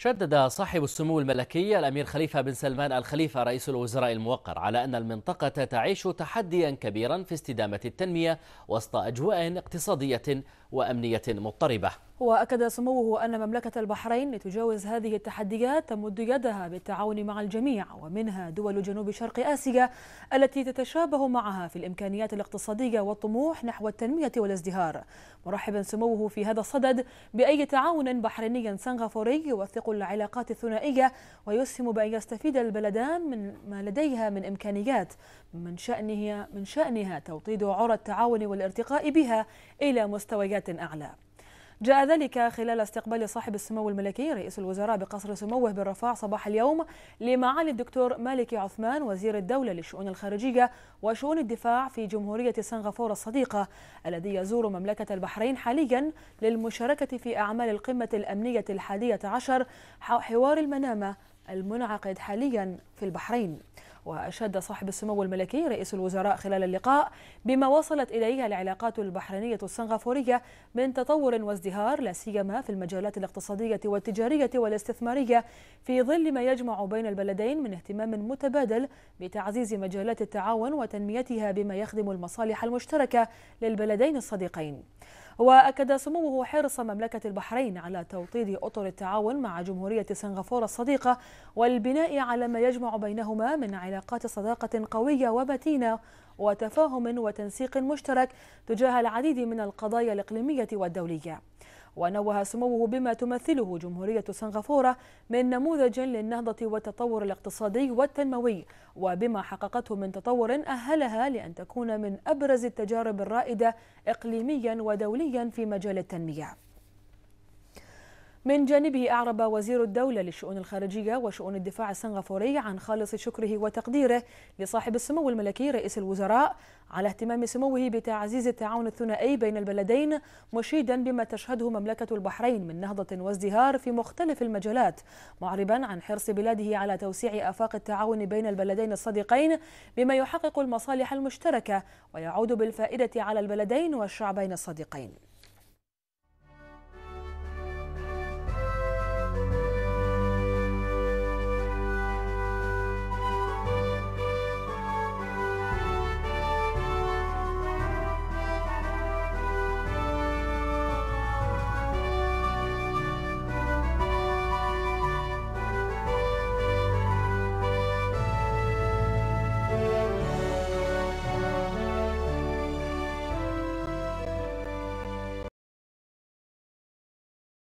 شدد صاحب السمو الملكي الأمير خليفة بن سلمان الخليفة رئيس الوزراء الموقر على أن المنطقة تعيش تحديا كبيرا في استدامة التنمية وسط أجواء اقتصادية وأمنية مضطربة وأكد سموه أن مملكة البحرين لتجاوز هذه التحديات تمد يدها بالتعاون مع الجميع ومنها دول جنوب شرق آسيا التي تتشابه معها في الإمكانيات الاقتصادية والطموح نحو التنمية والازدهار مرحبا سموه في هذا الصدد بأي تعاون بحريني سنغافوري يوثق العلاقات الثنائية ويسهم بأن يستفيد البلدان من ما لديها من إمكانيات من شأنها, من شأنها توطيد عرى التعاون والارتقاء بها إلى مستويات مالية أعلى جاء ذلك خلال استقبال صاحب السمو الملكي رئيس الوزراء بقصر سموه بالرفاع صباح اليوم لمعالي الدكتور مالكي عثمان وزير الدولة للشؤون الخارجية وشؤون الدفاع في جمهورية سنغافورة الصديقة الذي يزور مملكة البحرين حاليا للمشاركة في أعمال القمة الأمنية الحادية عشر حوار المنامة المنعقد حاليا في البحرين وأشاد صاحب السمو الملكي رئيس الوزراء خلال اللقاء بما وصلت إليه العلاقات البحرينية السنغافورية من تطور وازدهار لا سيما في المجالات الاقتصادية والتجارية والاستثمارية في ظل ما يجمع بين البلدين من اهتمام متبادل بتعزيز مجالات التعاون وتنميتها بما يخدم المصالح المشتركة للبلدين الصديقين. وأكد سموه حرص مملكة البحرين على توطيد أطر التعاون مع جمهورية سنغافورة الصديقة والبناء على ما يجمع بينهما من علاقات صداقة قوية ومتينة وتفاهم وتنسيق مشترك تجاه العديد من القضايا الإقليمية والدولية ونوه سموه بما تمثله جمهورية سنغافورة من نموذج للنهضة والتطور الاقتصادي والتنموي وبما حققته من تطور أهلها لأن تكون من أبرز التجارب الرائدة إقليميا ودوليا في مجال التنمية من جانبه أعرب وزير الدولة للشؤون الخارجية وشؤون الدفاع السنغافوري عن خالص شكره وتقديره لصاحب السمو الملكي رئيس الوزراء على اهتمام سموه بتعزيز التعاون الثنائي بين البلدين مشيدا بما تشهده مملكة البحرين من نهضة وازدهار في مختلف المجالات معربا عن حرص بلاده على توسيع آفاق التعاون بين البلدين الصديقين بما يحقق المصالح المشتركة ويعود بالفائدة على البلدين والشعبين الصديقين